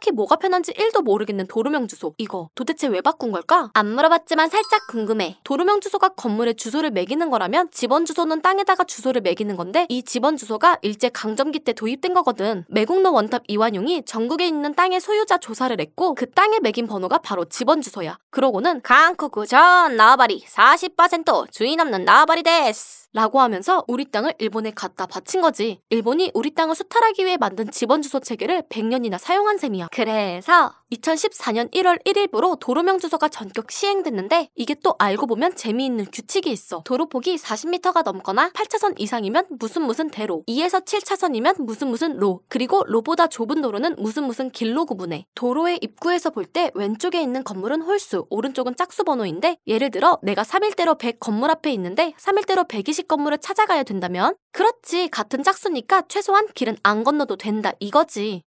딱히 뭐가 편한지 1도 모르겠는 도루명 주소. 이거 도대체 왜 바꾼 걸까? 안 물어봤지만 살짝 궁금해. 도루명 주소가 건물에 주소를 매기는 거라면 집원 주소는 땅에다가 주소를 매기는 건데 이 집원 주소가 일제 강점기 때 도입된 거거든. 매국노 원탑 이완용이 전국에 있는 땅의 소유자 조사를 했고 그 땅에 매긴 번호가 바로 집원 주소야. 그러고는 강쿠구전나와바리40% 주인 없는 나와바리 데스. 라고 하면서 우리 땅을 일본에 갖다 바친 거지. 일본이 우리 땅을 수탈하기 위해 만든 지번 주소 체계를 100년이나 사용한 셈이야. 그래서 2014년 1월 1일부로 도로명 주소가 전격 시행됐는데 이게 또 알고 보면 재미있는 규칙이 있어. 도로폭이 40m가 넘거나 8차선 이상이면 무슨 무슨 대로, 2에서 7차선이면 무슨 무슨 로, 그리고 로보다 좁은 도로는 무슨 무슨 길로 구분해. 도로의 입구에서 볼 때 왼쪽에 있는 건물은 홀수, 오른쪽은 짝수 번호인데 예를 들어 내가 3일대로 100 건물 앞에 있는데 3일대로 120 공식 건물을 찾아가야 된다면? 그렇지, 같은 짝수니까 최소한 길은 안 건너도 된다, 이거지.